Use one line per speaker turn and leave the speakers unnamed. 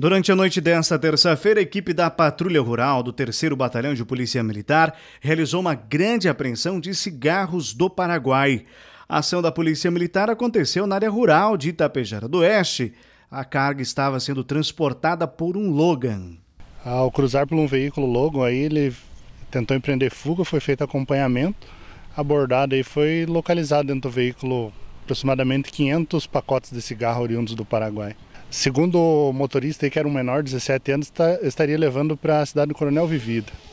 Durante a noite desta terça-feira, a equipe da Patrulha Rural do 3 Batalhão de Polícia Militar realizou uma grande apreensão de cigarros do Paraguai. A ação da Polícia Militar aconteceu na área rural de Itapejara do Oeste. A carga estava sendo
transportada por um Logan. Ao cruzar por um veículo Logan, aí ele tentou empreender fuga, foi feito acompanhamento. Abordado e foi localizado dentro do veículo aproximadamente 500 pacotes de cigarro oriundos do Paraguai. Segundo o motorista, que era um menor, de 17 anos, estaria levando para a cidade do Coronel Vivida.